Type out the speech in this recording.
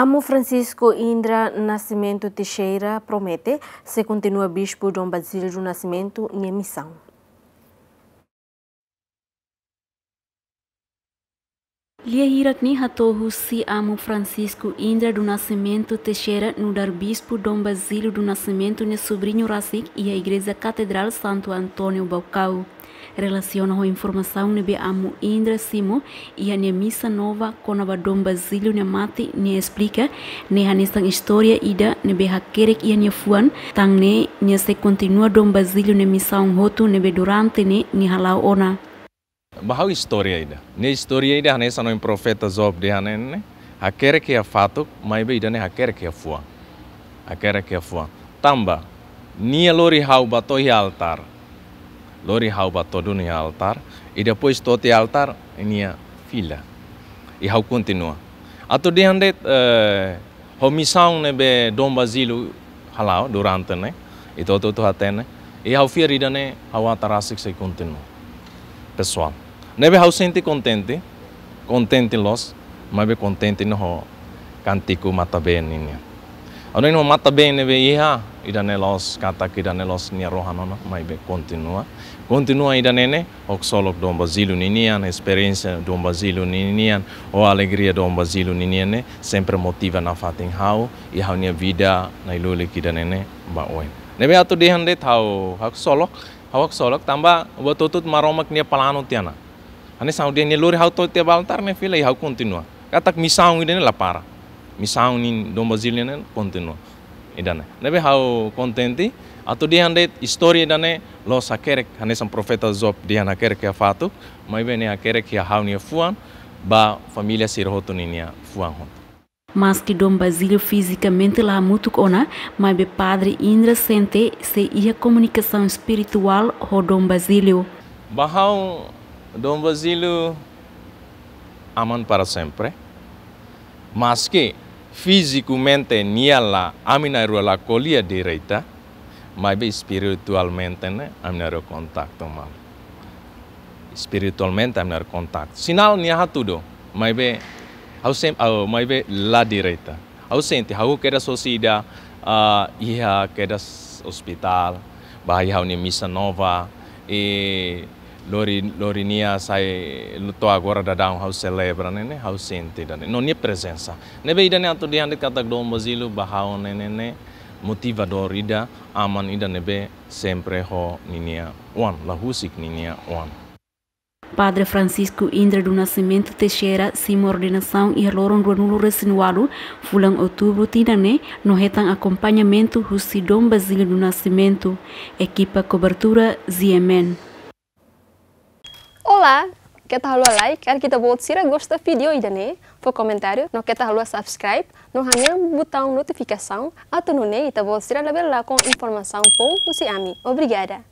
Amo Francisco Indra Nascimento Teixeira promete, se continua bispo Dom Basílio Nascimento, em missão. Lieirat ni hatorro se amo Francisco Indra do Nascimento Teixeira no dar Bispo Dom Basílio do Nascimento ne sobrinho Racic e a Igreja Catedral Santo Antônio Balcau. Relaciona a informação nebe amo Indra Simo e a ne missa nova conaba Dom Basílio ne mate ne explica ne hanestan história ida nebe hakerek e a ne fuan tang ne ne se continua Dom Basílio ne missa um roto nebe durante ne ne halau ona. Bahau historia ini, Ne historia ini hane sano profeta zob de hane ne. Hakere kia fatuk, mai be idane hakere kia a Hakere que a Tamba, nia lori hau bato hi altar. Lori hau bato dun hi altar. po isto ti altar, nia fila. I hau kontinua. Atu di hande uh, eh, homissão ne be domba zilu halau durante ne. itu tu to hatene. I hau fia ridane hau atarasik se kontinua. Pessoal neve ausente contente, contente los, mabe contente no kantiku mata ben ini. Ano ino mata ben nebe iha, ida nelos kata kida nelos nia rohano no, mabe continua. Continua ida nene, ok solok dom Basílio ninian, experiência dom Basílio ninian, o alegria dom Basílio ninian, sempre motiva na fating hau, iha ni vida na ilule kida nene ba oen. Nebe hatu dehan de tau, hak solok, hak solok tambah buat tutut maromak nia palanu tiana. Ane são de lori hau to te baltar ne fila hau kontinua. Katak misão ngi dene lapara. Misão ni domba Brasília ne continua. Idane. E Nebe hau kontenti atau de ande história idane e lo sakerek ane sam profeta zop dia na kerek ya fatu. Mai bene a kerek ya hau ni e fuan ba familia sir hoto ni ni fuan hon. mas que Dom Basílio fisicamente la mutuk ona, mai be padre Indra sente se ia komunikasi spiritual ho Dom Basilio. Bahau Dom Basílio aman para sempre. Mas que fisicamente nela aminaro la colia direita, mas espiritualmente né, aminaro contacto mal. Espiritualmente o contacto. Sinal nia tudo, mas be ao sem ao mas be la direita. Ao sente, ao queda sociedade, uh, ia queda hospital, bahia uni missa nova e lori lori nia sai to agora da down house celebra nene house sente da non é presença ne be idane anto diande kata do mozilo bahao nene ne motiva do rida aman ida nebe sempre ho ninia one la husik ninia one Padre Francisco Indra do Nascimento Teixeira, sim ordenação e loron do anulo resinuado, fulan outubro tinané, no retan acompanhamento Rusidom Basílio do Nascimento, equipa cobertura Ziemen. Olá, kita halua like, kan kita bot sira do vídeo e dane, for comentário, que kita halua subscribe, no hangel botão notificação, Até no ne kita bot sira label lá com informação pou usi ami. Obrigada.